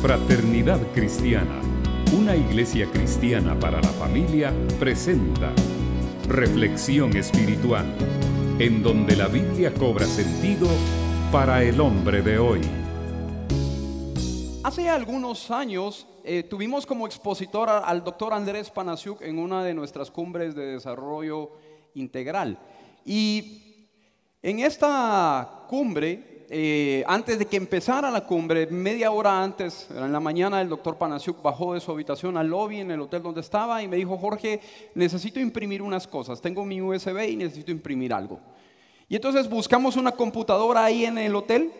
Fraternidad Cristiana, una iglesia cristiana para la familia, presenta Reflexión Espiritual, en donde la Biblia cobra sentido para el hombre de hoy. Hace algunos años eh, tuvimos como expositor al doctor Andrés Panasiuk en una de nuestras cumbres de desarrollo integral. Y en esta cumbre eh, antes de que empezara la cumbre, media hora antes, en la mañana, el doctor Panasiuk bajó de su habitación al lobby en el hotel donde estaba y me dijo, Jorge, necesito imprimir unas cosas, tengo mi USB y necesito imprimir algo. Y entonces buscamos una computadora ahí en el hotel,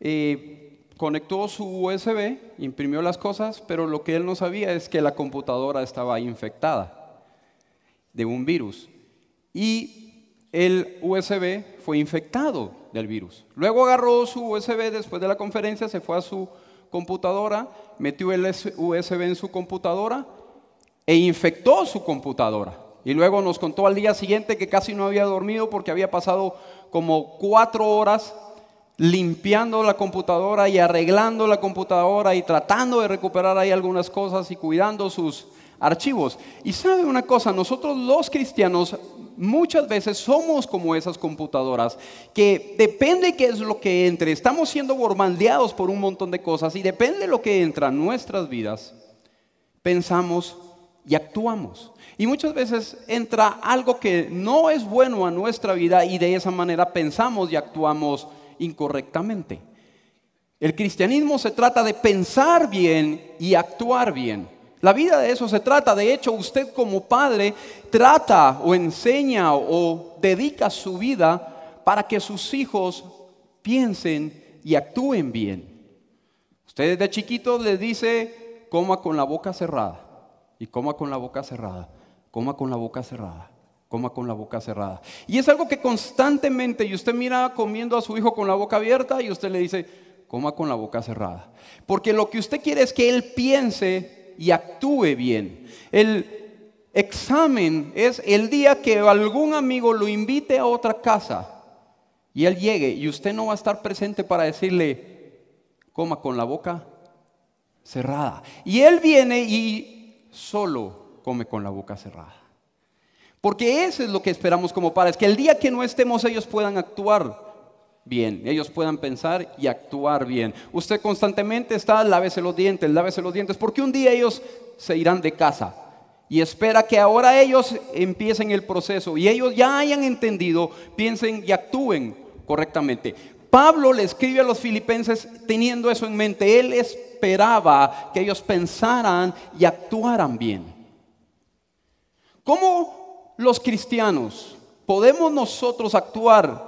eh, conectó su USB, imprimió las cosas, pero lo que él no sabía es que la computadora estaba infectada de un virus. Y el USB fue infectado del virus. Luego agarró su USB después de la conferencia, se fue a su computadora, metió el USB en su computadora e infectó su computadora. Y luego nos contó al día siguiente que casi no había dormido porque había pasado como cuatro horas limpiando la computadora y arreglando la computadora y tratando de recuperar ahí algunas cosas y cuidando sus archivos. Y sabe una cosa, nosotros los cristianos muchas veces somos como esas computadoras, que depende qué es lo que entre, estamos siendo bombardeados por un montón de cosas y depende lo que entra en nuestras vidas, pensamos y actuamos. Y muchas veces entra algo que no es bueno a nuestra vida y de esa manera pensamos y actuamos incorrectamente. El cristianismo se trata de pensar bien y actuar bien. La vida de eso se trata. De hecho, usted como padre trata o enseña o dedica su vida para que sus hijos piensen y actúen bien. Usted desde chiquito le dice, coma con la boca cerrada. Y coma con la boca cerrada. Coma con la boca cerrada. Coma con la boca cerrada. Y es algo que constantemente, y usted mira comiendo a su hijo con la boca abierta y usted le dice, coma con la boca cerrada. Porque lo que usted quiere es que él piense y actúe bien. El examen es el día que algún amigo lo invite a otra casa y él llegue y usted no va a estar presente para decirle, coma con la boca cerrada. Y él viene y solo come con la boca cerrada. Porque eso es lo que esperamos como padres, que el día que no estemos ellos puedan actuar bien, ellos puedan pensar y actuar bien. Usted constantemente está, lávese los dientes, lávese los dientes, porque un día ellos se irán de casa y espera que ahora ellos empiecen el proceso y ellos ya hayan entendido, piensen y actúen correctamente. Pablo le escribe a los filipenses teniendo eso en mente. Él esperaba que ellos pensaran y actuaran bien. ¿Cómo los cristianos podemos nosotros actuar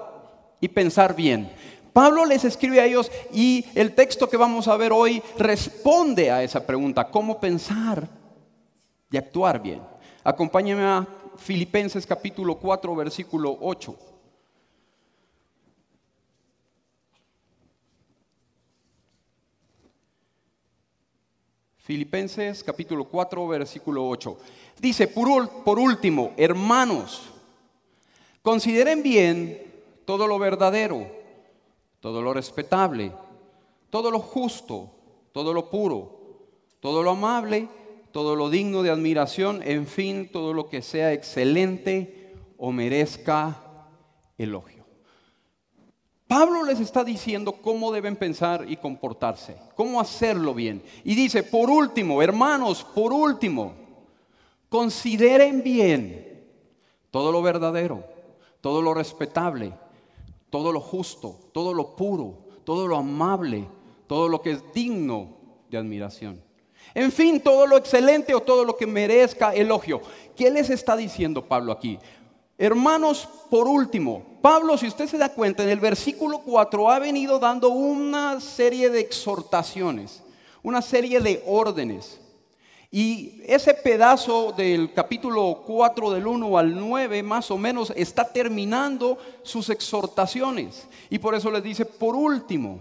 y pensar bien. Pablo les escribe a ellos y el texto que vamos a ver hoy responde a esa pregunta, cómo pensar y actuar bien. Acompáñenme a Filipenses capítulo 4, versículo 8. Filipenses capítulo 4, versículo 8. Dice, por, por último, hermanos, consideren bien todo lo verdadero, todo lo respetable, todo lo justo, todo lo puro, todo lo amable, todo lo digno de admiración, en fin, todo lo que sea excelente o merezca elogio. Pablo les está diciendo cómo deben pensar y comportarse, cómo hacerlo bien. Y dice, por último, hermanos, por último, consideren bien todo lo verdadero, todo lo respetable, todo lo justo, todo lo puro, todo lo amable, todo lo que es digno de admiración. En fin, todo lo excelente o todo lo que merezca elogio. ¿Qué les está diciendo Pablo aquí? Hermanos, por último, Pablo, si usted se da cuenta, en el versículo 4 ha venido dando una serie de exhortaciones, una serie de órdenes. Y ese pedazo del capítulo 4 del 1 al 9 más o menos está terminando sus exhortaciones. Y por eso les dice, por último,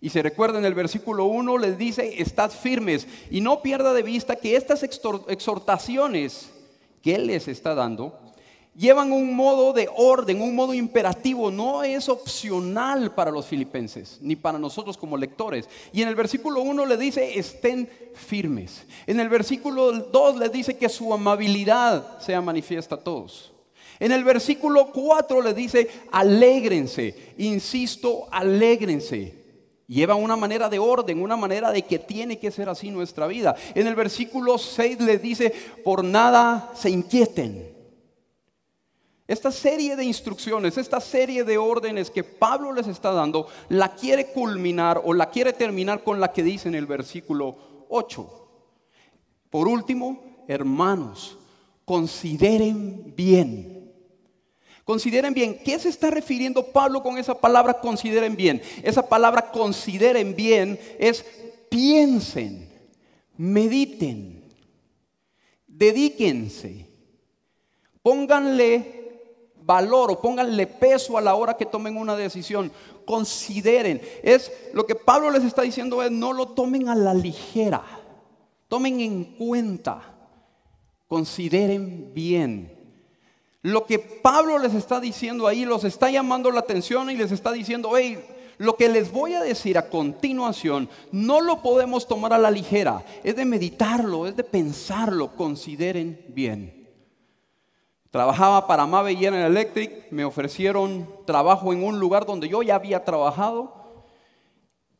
y se recuerda en el versículo 1 les dice, estad firmes y no pierda de vista que estas exhortaciones que Él les está dando llevan un modo de orden, un modo imperativo, no es opcional para los filipenses, ni para nosotros como lectores. Y en el versículo 1 le dice, estén firmes. En el versículo 2 le dice que su amabilidad sea manifiesta a todos. En el versículo 4 le dice, alégrense, insisto, alégrense. Lleva una manera de orden, una manera de que tiene que ser así nuestra vida. En el versículo 6 le dice, por nada se inquieten. Esta serie de instrucciones, esta serie de órdenes que Pablo les está dando, la quiere culminar o la quiere terminar con la que dice en el versículo 8. Por último, hermanos, consideren bien. Consideren bien, ¿qué se está refiriendo Pablo con esa palabra consideren bien? Esa palabra consideren bien es piensen, mediten, dedíquense, pónganle valor o pónganle peso a la hora que tomen una decisión. Consideren. Es lo que Pablo les está diciendo es no lo tomen a la ligera. Tomen en cuenta. Consideren bien. Lo que Pablo les está diciendo ahí los está llamando la atención y les está diciendo, hey, lo que les voy a decir a continuación no lo podemos tomar a la ligera, es de meditarlo, es de pensarlo, consideren bien. Trabajaba para Mave y General Electric, me ofrecieron trabajo en un lugar donde yo ya había trabajado.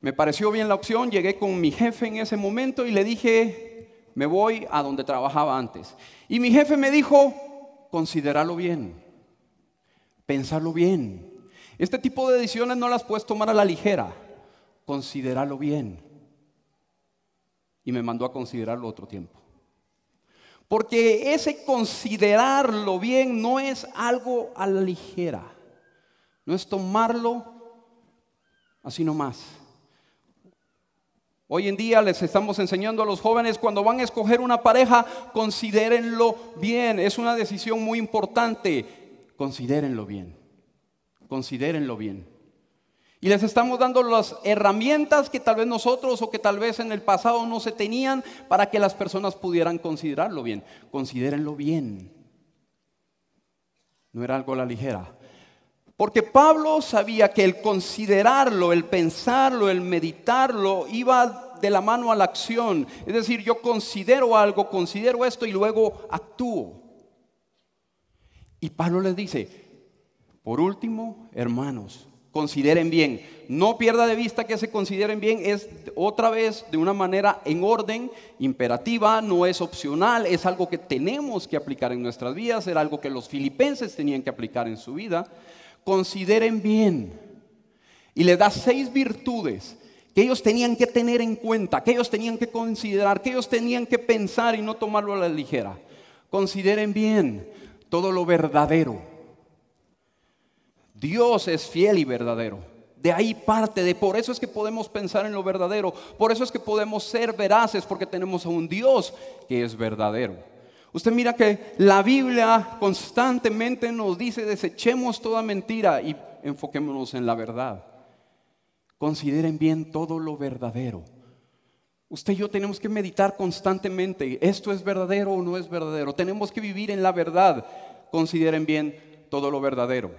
Me pareció bien la opción, llegué con mi jefe en ese momento y le dije, me voy a donde trabajaba antes. Y mi jefe me dijo, consideralo bien, pensalo bien. Este tipo de decisiones no las puedes tomar a la ligera, consideralo bien. Y me mandó a considerarlo otro tiempo. Porque ese considerarlo bien no es algo a la ligera. No es tomarlo así nomás. Hoy en día les estamos enseñando a los jóvenes cuando van a escoger una pareja, considérenlo bien. Es una decisión muy importante. Considérenlo bien. Considérenlo bien. Y les estamos dando las herramientas que tal vez nosotros o que tal vez en el pasado no se tenían para que las personas pudieran considerarlo bien. Considérenlo bien. No era algo a la ligera. Porque Pablo sabía que el considerarlo, el pensarlo, el meditarlo iba de la mano a la acción. Es decir, yo considero algo, considero esto y luego actúo. Y Pablo les dice, por último, hermanos, consideren bien. No pierda de vista que se consideren bien es otra vez de una manera en orden, imperativa, no es opcional, es algo que tenemos que aplicar en nuestras vidas, era algo que los filipenses tenían que aplicar en su vida. Consideren bien. Y le da seis virtudes que ellos tenían que tener en cuenta, que ellos tenían que considerar, que ellos tenían que pensar y no tomarlo a la ligera. Consideren bien todo lo verdadero Dios es fiel y verdadero. De ahí parte, de por eso es que podemos pensar en lo verdadero, por eso es que podemos ser veraces, porque tenemos a un Dios que es verdadero. Usted mira que la Biblia constantemente nos dice desechemos toda mentira y enfoquémonos en la verdad. Consideren bien todo lo verdadero. Usted y yo tenemos que meditar constantemente, esto es verdadero o no es verdadero. Tenemos que vivir en la verdad. Consideren bien todo lo verdadero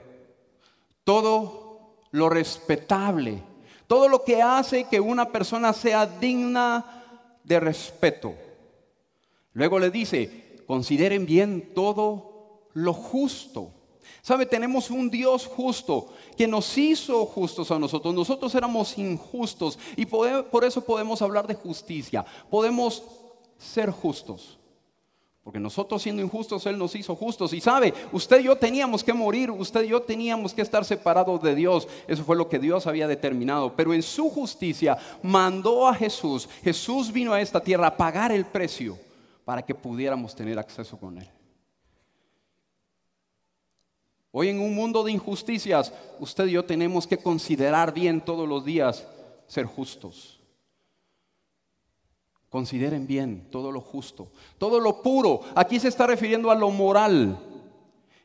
todo lo respetable, todo lo que hace que una persona sea digna de respeto. Luego le dice, consideren bien todo lo justo. ¿Sabe? Tenemos un Dios justo que nos hizo justos a nosotros. Nosotros éramos injustos y por eso podemos hablar de justicia. Podemos ser justos. Porque nosotros siendo injustos, Él nos hizo justos. Y sabe, usted y yo teníamos que morir, usted y yo teníamos que estar separados de Dios. Eso fue lo que Dios había determinado. Pero en su justicia mandó a Jesús. Jesús vino a esta tierra a pagar el precio para que pudiéramos tener acceso con Él. Hoy en un mundo de injusticias, usted y yo tenemos que considerar bien todos los días ser justos. Consideren bien todo lo justo, todo lo puro. Aquí se está refiriendo a lo moral.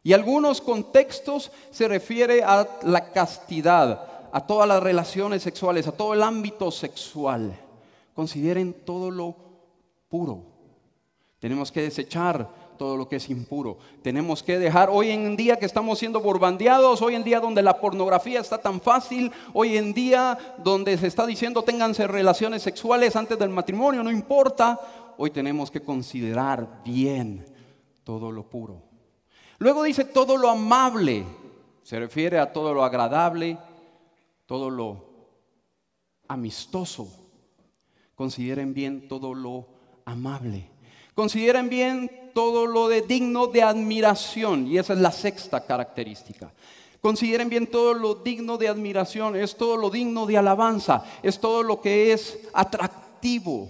Y algunos contextos se refiere a la castidad, a todas las relaciones sexuales, a todo el ámbito sexual. Consideren todo lo puro. Tenemos que desechar todo lo que es impuro. Tenemos que dejar hoy en día que estamos siendo borbandeados, hoy en día donde la pornografía está tan fácil, hoy en día donde se está diciendo ténganse relaciones sexuales antes del matrimonio, no importa. Hoy tenemos que considerar bien todo lo puro. Luego dice todo lo amable, se refiere a todo lo agradable, todo lo amistoso. Consideren bien todo lo amable. Consideren bien todo lo de digno de admiración, y esa es la sexta característica. Consideren bien todo lo digno de admiración, es todo lo digno de alabanza, es todo lo que es atractivo.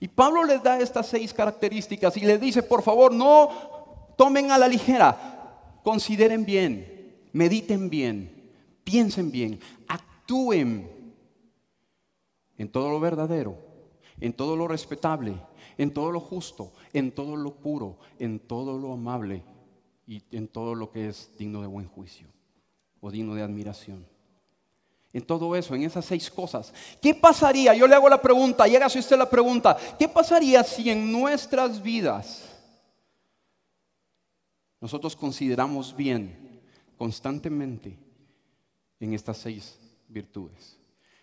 Y Pablo les da estas seis características y les dice, por favor, no tomen a la ligera, consideren bien, mediten bien, piensen bien, actúen en todo lo verdadero, en todo lo respetable, en todo lo justo, en todo lo puro, en todo lo amable y en todo lo que es digno de buen juicio o digno de admiración. En todo eso, en esas seis cosas. ¿Qué pasaría? Yo le hago la pregunta, llega si usted la pregunta, ¿qué pasaría si en nuestras vidas nosotros consideramos bien constantemente en estas seis virtudes,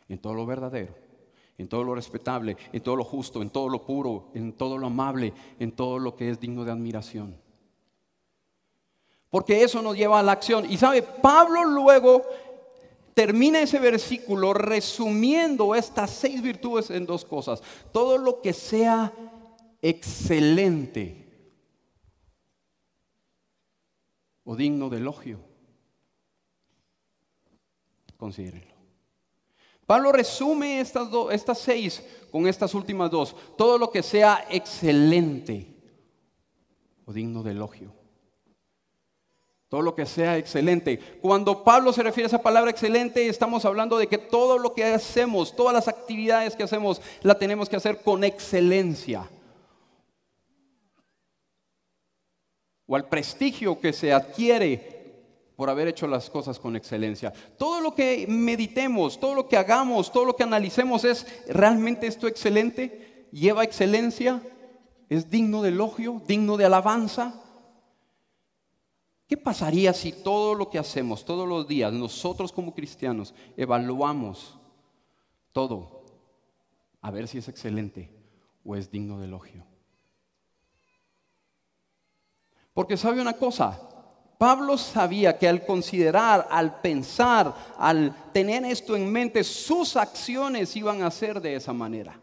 en todo lo verdadero, en todo lo respetable, en todo lo justo, en todo lo puro, en todo lo amable, en todo lo que es digno de admiración. Porque eso nos lleva a la acción. Y sabe, Pablo luego termina ese versículo resumiendo estas seis virtudes en dos cosas. Todo lo que sea excelente o digno de elogio, considérenlo. Pablo resume estas, estas seis con estas últimas dos. Todo lo que sea excelente o digno de elogio. Todo lo que sea excelente. Cuando Pablo se refiere a esa palabra excelente, estamos hablando de que todo lo que hacemos, todas las actividades que hacemos, la tenemos que hacer con excelencia. O al prestigio que se adquiere por haber hecho las cosas con excelencia. Todo lo que meditemos, todo lo que hagamos, todo lo que analicemos es, ¿realmente esto excelente? ¿Lleva excelencia? ¿Es digno de elogio? ¿Digno de alabanza? ¿Qué pasaría si todo lo que hacemos todos los días, nosotros como cristianos, evaluamos todo a ver si es excelente o es digno de elogio? Porque sabe una cosa, Pablo sabía que al considerar, al pensar, al tener esto en mente, sus acciones iban a ser de esa manera.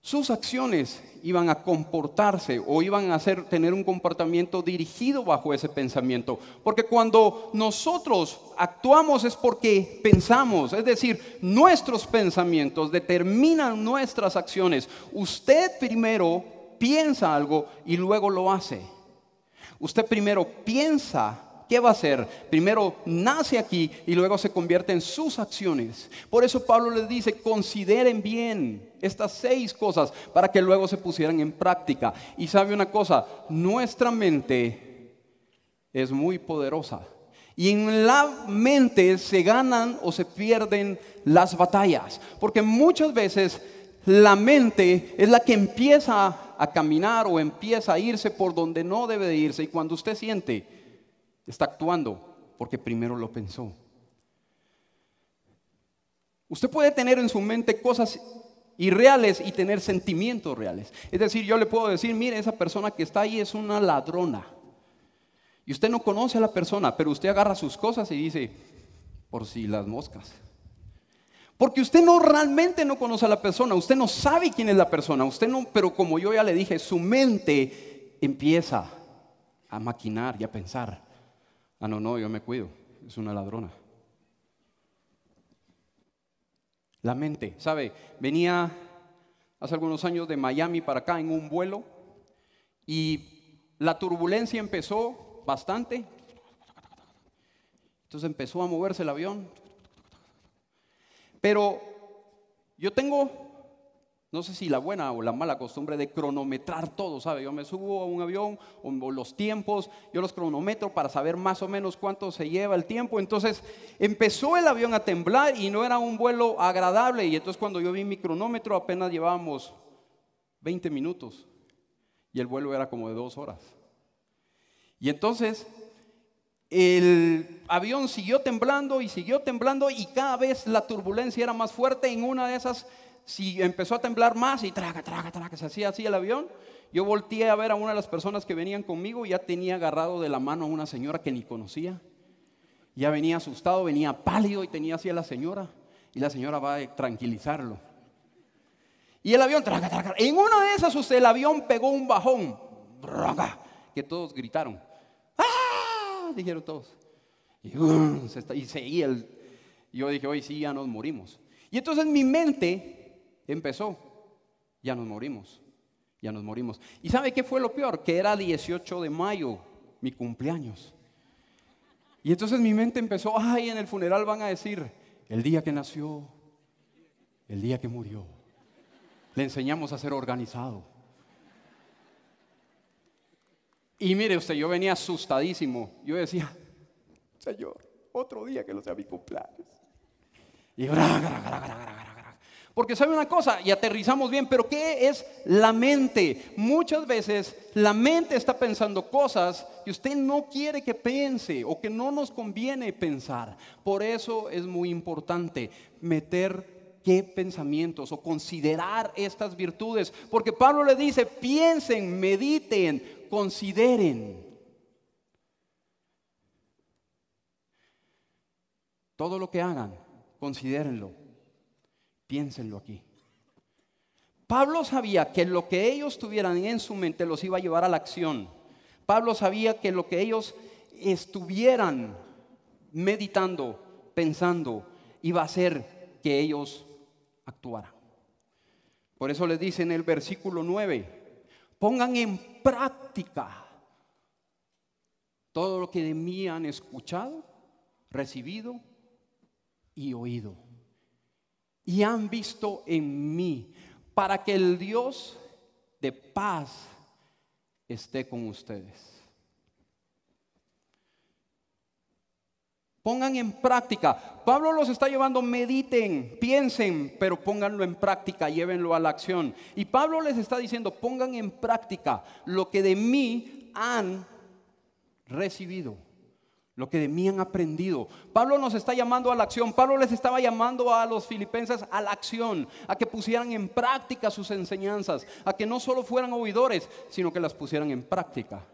Sus acciones iban a comportarse o iban a tener un comportamiento dirigido bajo ese pensamiento. Porque cuando nosotros actuamos es porque pensamos, es decir, nuestros pensamientos determinan nuestras acciones. Usted primero piensa algo y luego lo hace. Usted primero piensa ¿qué va a hacer? Primero nace aquí y luego se convierte en sus acciones. Por eso Pablo les dice, consideren bien estas seis cosas para que luego se pusieran en práctica. Y sabe una cosa, nuestra mente es muy poderosa. Y en la mente se ganan o se pierden las batallas. Porque muchas veces la mente es la que empieza a caminar o empieza a irse por donde no debe de irse. Y cuando usted siente, está actuando porque primero lo pensó. Usted puede tener en su mente cosas irreales y tener sentimientos reales. Es decir, yo le puedo decir, mire, esa persona que está ahí es una ladrona. Y usted no conoce a la persona, pero usted agarra sus cosas y dice, por si las moscas. Porque usted no realmente no conoce a la persona, usted no sabe quién es la persona, usted no, pero como yo ya le dije, su mente empieza a maquinar y a pensar. Ah, no, no, yo me cuido, es una ladrona. La mente, ¿sabe? Venía hace algunos años de Miami para acá en un vuelo y la turbulencia empezó bastante. Entonces empezó a moverse el avión, pero yo tengo, no sé si la buena o la mala costumbre de cronometrar todo, ¿sabe? Yo me subo a un avión o los tiempos, yo los cronometro para saber más o menos cuánto se lleva el tiempo. Entonces empezó el avión a temblar y no era un vuelo agradable. Y entonces cuando yo vi mi cronómetro apenas llevábamos 20 minutos y el vuelo era como de dos horas. Y entonces el avión siguió temblando y siguió temblando y cada vez la turbulencia era más fuerte. En una de esas si empezó a temblar más y traga, traga, traga, se hacía así el avión. Yo volteé a ver a una de las personas que venían conmigo y ya tenía agarrado de la mano a una señora que ni conocía. Ya venía asustado, venía pálido y tenía así a la señora. Y la señora va a tranquilizarlo. Y el avión, traga, traga. En una de esas el avión pegó un bajón, que todos gritaron dijeron todos. Uh, y, el, Yo dije, hoy sí, ya nos morimos. Y entonces mi mente empezó, ya nos morimos, ya nos morimos. ¿Y sabe qué fue lo peor? Que era 18 de mayo, mi cumpleaños. Y entonces mi mente empezó, ay, en el funeral van a decir, el día que nació, el día que murió, le enseñamos a ser organizado, y mire usted, yo venía asustadísimo. Yo decía, Señor, otro día que no sea mi cumpleaños. Y porque sabe una cosa, y aterrizamos bien, pero ¿qué es la mente? Muchas veces la mente está pensando cosas que usted no quiere que piense o que no nos conviene pensar. Por eso es muy importante meter qué pensamientos o considerar estas virtudes. Porque Pablo le dice, piensen, mediten, consideren todo lo que hagan, considérenlo, piénsenlo aquí. Pablo sabía que lo que ellos tuvieran en su mente los iba a llevar a la acción. Pablo sabía que lo que ellos estuvieran meditando, pensando, iba a hacer que ellos actuaran. Por eso les dice en el versículo 9, Pongan en práctica todo lo que de mí han escuchado, recibido y oído. Y han visto en mí para que el Dios de paz esté con ustedes. Pongan en práctica. Pablo los está llevando, mediten, piensen, pero pónganlo en práctica, llévenlo a la acción. Y Pablo les está diciendo, pongan en práctica lo que de mí han recibido, lo que de mí han aprendido. Pablo nos está llamando a la acción. Pablo les estaba llamando a los filipenses a la acción, a que pusieran en práctica sus enseñanzas, a que no solo fueran oidores, sino que las pusieran en práctica.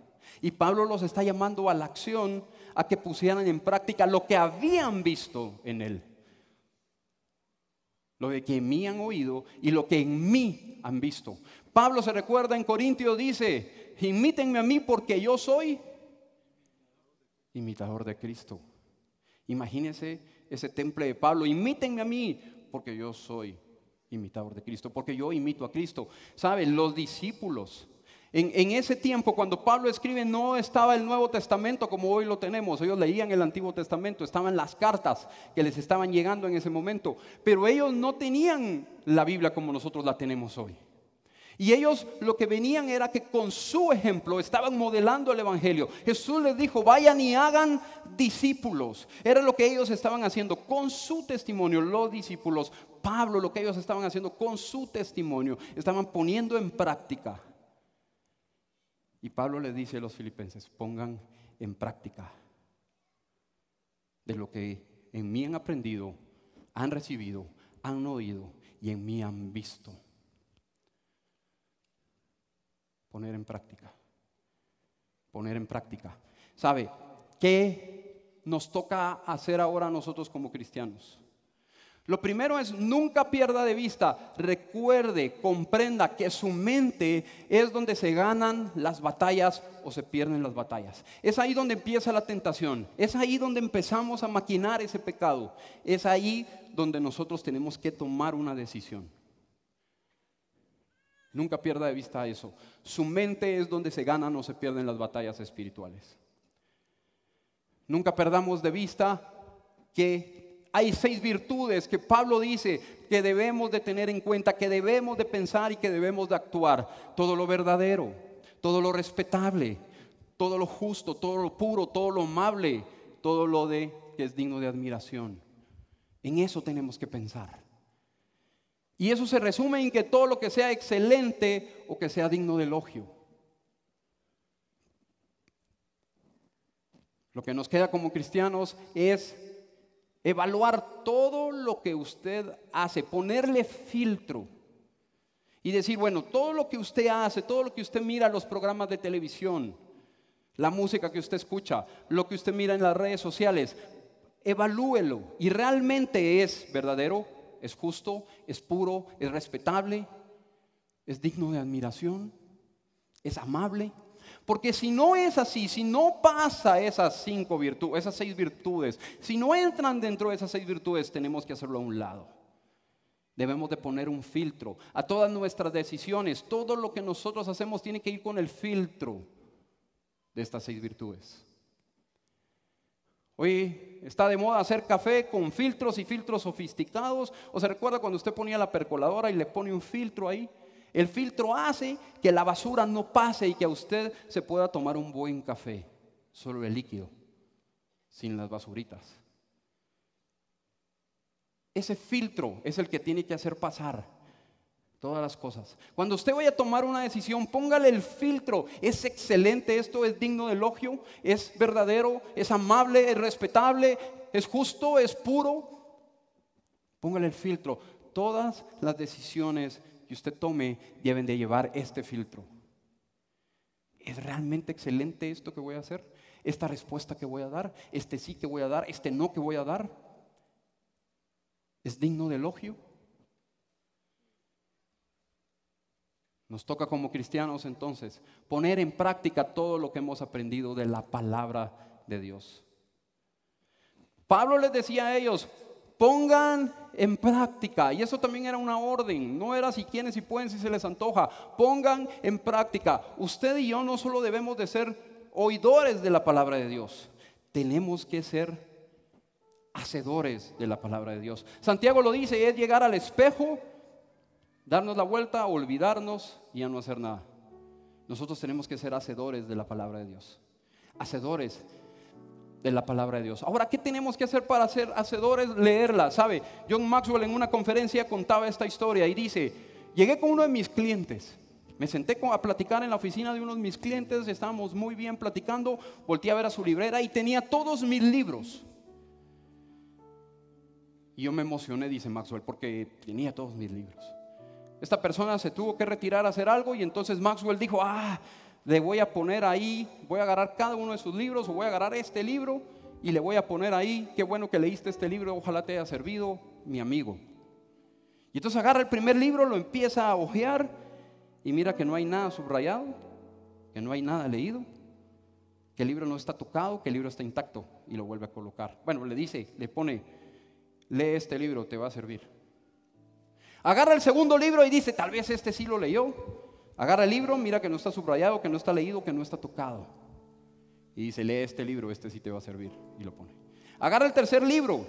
Y Pablo los está llamando a la acción, a que pusieran en práctica lo que habían visto en él. Lo de que en mí han oído y lo que en mí han visto. Pablo se recuerda en Corintios dice, imítenme a mí porque yo soy imitador de Cristo. Imagínense ese temple de Pablo, imítenme a mí porque yo soy imitador de Cristo, porque yo imito a Cristo. ¿Saben? Los discípulos en, ese tiempo, cuando Pablo escribe, no estaba el Nuevo Testamento como hoy lo tenemos. Ellos leían el Antiguo Testamento, estaban las cartas que les estaban llegando en ese momento. Pero ellos no tenían la Biblia como nosotros la tenemos hoy. Y ellos lo que venían era que con su ejemplo estaban modelando el Evangelio. Jesús les dijo, vayan y hagan discípulos. Era lo que ellos estaban haciendo con su testimonio, los discípulos. Pablo, lo que ellos estaban haciendo con su testimonio, estaban poniendo en práctica y Pablo le dice a los filipenses, pongan en práctica de lo que en mí han aprendido, han recibido, han oído y en mí han visto. Poner en práctica. Poner en práctica. ¿Sabe? ¿Qué nos toca hacer ahora nosotros como cristianos? Lo primero es, nunca pierda de vista, recuerde, comprenda que su mente es donde se ganan las batallas o se pierden las batallas. Es ahí donde empieza la tentación, es ahí donde empezamos a maquinar ese pecado, es ahí donde nosotros tenemos que tomar una decisión. Nunca pierda de vista eso. Su mente es donde se ganan o se pierden las batallas espirituales. Nunca perdamos de vista que hay seis virtudes que Pablo dice que debemos de tener en cuenta, que debemos de pensar y que debemos de actuar. Todo lo verdadero, todo lo respetable, todo lo justo, todo lo puro, todo lo amable, todo lo de que es digno de admiración. En eso tenemos que pensar. Y eso se resume en que todo lo que sea excelente o que sea digno de elogio. Lo que nos queda como cristianos es evaluar todo lo que usted hace, ponerle filtro y decir, bueno, todo lo que usted hace, todo lo que usted mira, los programas de televisión, la música que usted escucha, lo que usted mira en las redes sociales, evalúelo y realmente es verdadero, es justo, es puro, es respetable, es digno de admiración, es amable. Porque si no es así, si no pasa esas cinco virtudes, esas seis virtudes, si no entran dentro de esas seis virtudes, tenemos que hacerlo a un lado. Debemos de poner un filtro a todas nuestras decisiones. Todo lo que nosotros hacemos tiene que ir con el filtro de estas seis virtudes. Hoy está de moda hacer café con filtros y filtros sofisticados. ¿O se recuerda cuando usted ponía la percoladora y le pone un filtro ahí? El filtro hace que la basura no pase y que a usted se pueda tomar un buen café, solo el líquido, sin las basuritas. Ese filtro es el que tiene que hacer pasar todas las cosas. Cuando usted vaya a tomar una decisión, póngale el filtro. Es excelente, esto es digno de elogio, es verdadero, es amable, es respetable, es justo, es puro. Póngale el filtro. Todas las decisiones que usted tome deben de llevar este filtro. ¿Es realmente excelente esto que voy a hacer? ¿Esta respuesta que voy a dar? ¿Este sí que voy a dar? ¿Este no que voy a dar? ¿Es digno de elogio? Nos toca como cristianos entonces poner en práctica todo lo que hemos aprendido de la palabra de Dios. Pablo les decía a ellos, pongan en práctica, y eso también era una orden, no era si quieren, si pueden, si se les antoja, pongan en práctica. Usted y yo no solo debemos de ser oidores de la palabra de Dios, tenemos que ser hacedores de la palabra de Dios. Santiago lo dice, es llegar al espejo, darnos la vuelta, olvidarnos y ya no hacer nada. Nosotros tenemos que ser hacedores de la palabra de Dios. Hacedores, de la palabra de Dios. Ahora, ¿qué tenemos que hacer para ser hacedores? Leerla, ¿sabe? John Maxwell en una conferencia contaba esta historia y dice, llegué con uno de mis clientes, me senté a platicar en la oficina de uno de mis clientes, estábamos muy bien platicando, volteé a ver a su librera y tenía todos mis libros. Y yo me emocioné, dice Maxwell, porque tenía todos mis libros. Esta persona se tuvo que retirar a hacer algo y entonces Maxwell dijo, ah, le voy a poner ahí, voy a agarrar cada uno de sus libros o voy a agarrar este libro y le voy a poner ahí, qué bueno que leíste este libro, ojalá te haya servido, mi amigo. Y entonces agarra el primer libro, lo empieza a hojear y mira que no hay nada subrayado, que no hay nada leído, que el libro no está tocado, que el libro está intacto y lo vuelve a colocar. Bueno, le dice, le pone, lee este libro, te va a servir. Agarra el segundo libro y dice, tal vez este sí lo leyó, Agarra el libro, mira que no está subrayado, que no está leído, que no está tocado. Y dice, lee este libro, este sí te va a servir. Y lo pone. Agarra el tercer libro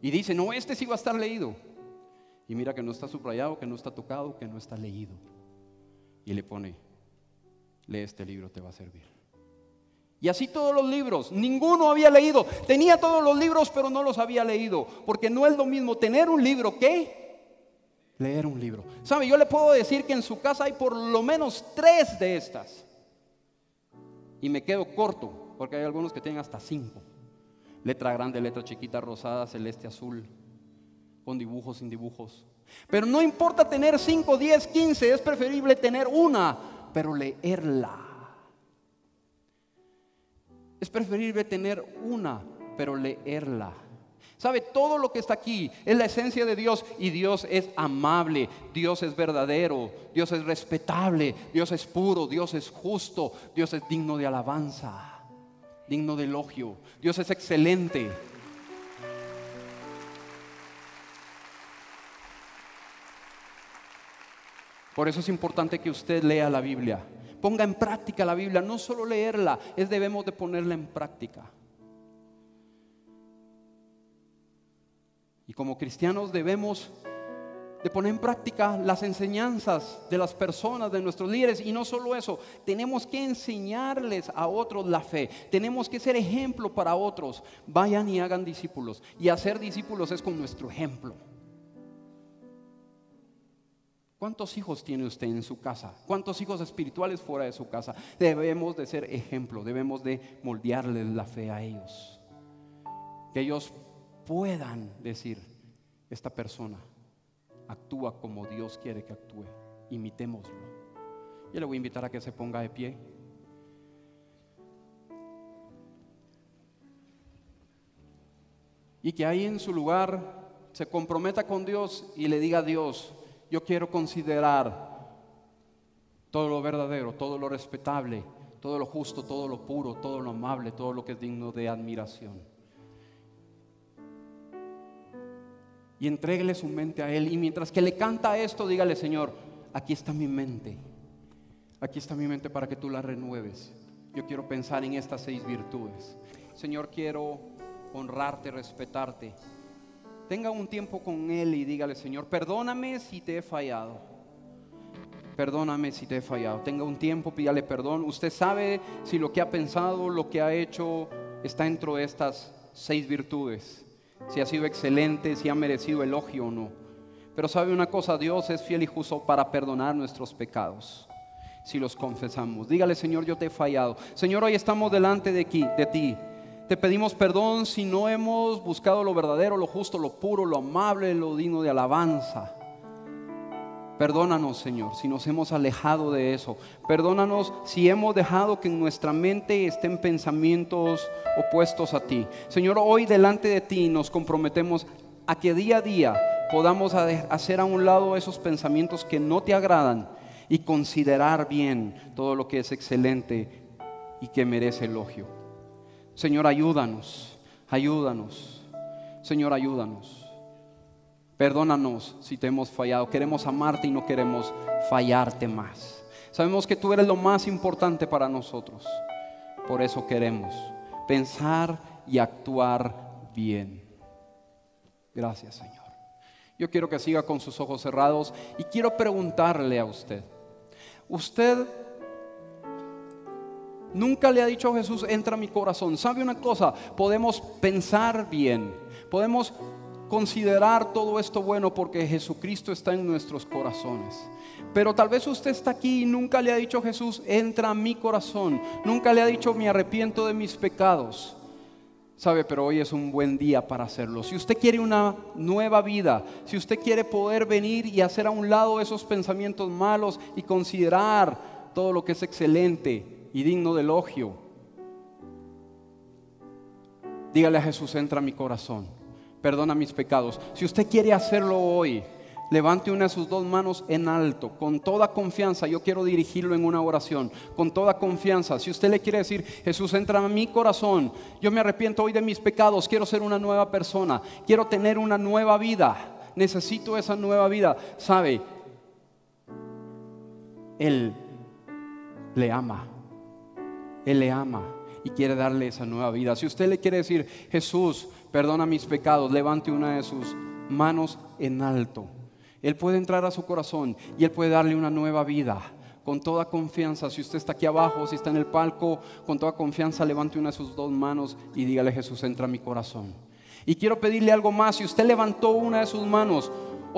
y dice, no, este sí va a estar leído. Y mira que no está subrayado, que no está tocado, que no está leído. Y le pone, lee este libro, te va a servir. Y así todos los libros, ninguno había leído. Tenía todos los libros, pero no los había leído. Porque no es lo mismo tener un libro que leer un libro. ¿Sabe? Yo le puedo decir que en su casa hay por lo menos tres de estas. Y me quedo corto, porque hay algunos que tienen hasta cinco. Letra grande, letra chiquita, rosada, celeste, azul, con dibujos, sin dibujos. Pero no importa tener cinco, diez, quince, es preferible tener una, pero leerla. Es preferible tener una, pero leerla. Sabe, todo lo que está aquí es la esencia de Dios y Dios es amable, Dios es verdadero, Dios es respetable, Dios es puro, Dios es justo, Dios es digno de alabanza, digno de elogio, Dios es excelente. Por eso es importante que usted lea la Biblia, ponga en práctica la Biblia, no solo leerla, es debemos de ponerla en práctica. Y como cristianos debemos de poner en práctica las enseñanzas de las personas, de nuestros líderes. Y no solo eso, tenemos que enseñarles a otros la fe. Tenemos que ser ejemplo para otros. Vayan y hagan discípulos. Y hacer discípulos es con nuestro ejemplo. ¿Cuántos hijos tiene usted en su casa? ¿Cuántos hijos espirituales fuera de su casa? Debemos de ser ejemplo, debemos de moldearles la fe a ellos. Que ellos puedan decir, esta persona actúa como Dios quiere que actúe, imitémoslo. Yo le voy a invitar a que se ponga de pie. Y que ahí en su lugar se comprometa con Dios y le diga a Dios, yo quiero considerar todo lo verdadero, todo lo respetable, todo lo justo, todo lo puro, todo lo amable, todo lo que es digno de admiración. y entreguele su mente a Él. Y mientras que le canta esto, dígale, Señor, aquí está mi mente. Aquí está mi mente para que tú la renueves. Yo quiero pensar en estas seis virtudes. Señor, quiero honrarte, respetarte. Tenga un tiempo con Él y dígale, Señor, perdóname si te he fallado. Perdóname si te he fallado. Tenga un tiempo, pídale perdón. Usted sabe si lo que ha pensado, lo que ha hecho, está dentro de estas seis virtudes si ha sido excelente, si ha merecido elogio o no. Pero sabe una cosa, Dios es fiel y justo para perdonar nuestros pecados si los confesamos. Dígale, Señor, yo te he fallado. Señor, hoy estamos delante de, de ti. Te pedimos perdón si no hemos buscado lo verdadero, lo justo, lo puro, lo amable, lo digno de alabanza. Perdónanos, Señor, si nos hemos alejado de eso. Perdónanos si hemos dejado que en nuestra mente estén pensamientos opuestos a ti. Señor, hoy delante de ti nos comprometemos a que día a día podamos hacer a un lado esos pensamientos que no te agradan y considerar bien todo lo que es excelente y que merece elogio. Señor, ayúdanos, ayúdanos. Señor, ayúdanos. Perdónanos si te hemos fallado. Queremos amarte y no queremos fallarte más. Sabemos que tú eres lo más importante para nosotros. Por eso queremos pensar y actuar bien. Gracias Señor. Yo quiero que siga con sus ojos cerrados y quiero preguntarle a usted. Usted Nunca le ha dicho a Jesús, entra a mi corazón. ¿Sabe una cosa? Podemos pensar bien, podemos considerar todo esto bueno porque Jesucristo está en nuestros corazones. Pero tal vez usted está aquí y nunca le ha dicho Jesús, entra a mi corazón. Nunca le ha dicho, me arrepiento de mis pecados. Sabe, pero hoy es un buen día para hacerlo. Si usted quiere una nueva vida, si usted quiere poder venir y hacer a un lado esos pensamientos malos y considerar todo lo que es excelente y digno de elogio, dígale a Jesús, entra a mi corazón perdona mis pecados. Si usted quiere hacerlo hoy, levante una de sus dos manos en alto, con toda confianza. Yo quiero dirigirlo en una oración, con toda confianza. Si usted le quiere decir, Jesús, entra a mi corazón, yo me arrepiento hoy de mis pecados, quiero ser una nueva persona, quiero tener una nueva vida, necesito esa nueva vida. ¿Sabe? Él le ama, Él le ama y quiere darle esa nueva vida. Si usted le quiere decir, Jesús, perdona mis pecados, levante una de sus manos en alto. Él puede entrar a su corazón y Él puede darle una nueva vida. Con toda confianza, si usted está aquí abajo, si está en el palco, con toda confianza levante una de sus dos manos y dígale Jesús, entra a mi corazón. Y quiero pedirle algo más, si usted levantó una de sus manos,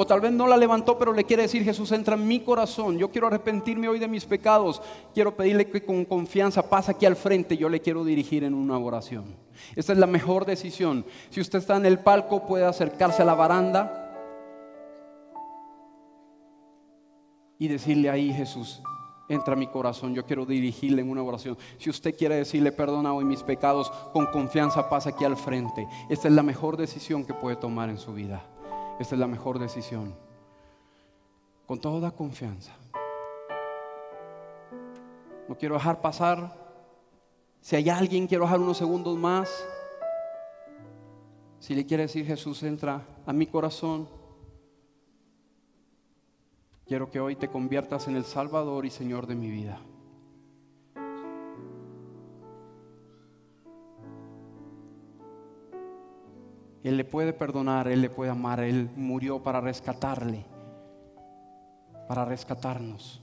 o tal vez no la levantó, pero le quiere decir, Jesús, entra en mi corazón, yo quiero arrepentirme hoy de mis pecados, quiero pedirle que con confianza pase aquí al frente, yo le quiero dirigir en una oración. Esta es la mejor decisión. Si usted está en el palco, puede acercarse a la baranda y decirle ahí, Jesús, entra en mi corazón, yo quiero dirigirle en una oración. Si usted quiere decirle, perdona hoy mis pecados, con confianza pasa aquí al frente. Esta es la mejor decisión que puede tomar en su vida. Esta es la mejor decisión. Con toda confianza. No quiero dejar pasar. Si hay alguien, quiero dejar unos segundos más. Si le quiere decir Jesús, entra a mi corazón. Quiero que hoy te conviertas en el Salvador y Señor de mi vida. Él le puede perdonar, Él le puede amar, Él murió para rescatarle, para rescatarnos.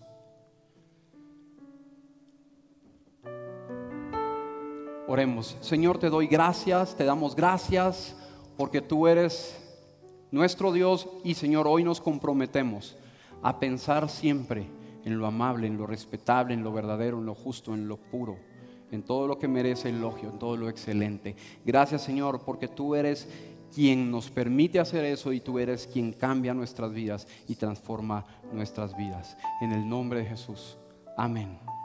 Oremos, Señor, te doy gracias, te damos gracias porque tú eres nuestro Dios y Señor, hoy nos comprometemos a pensar siempre en lo amable, en lo respetable, en lo verdadero, en lo justo, en lo puro en todo lo que merece elogio, en todo lo excelente. Gracias Señor, porque tú eres quien nos permite hacer eso y tú eres quien cambia nuestras vidas y transforma nuestras vidas. En el nombre de Jesús. Amén.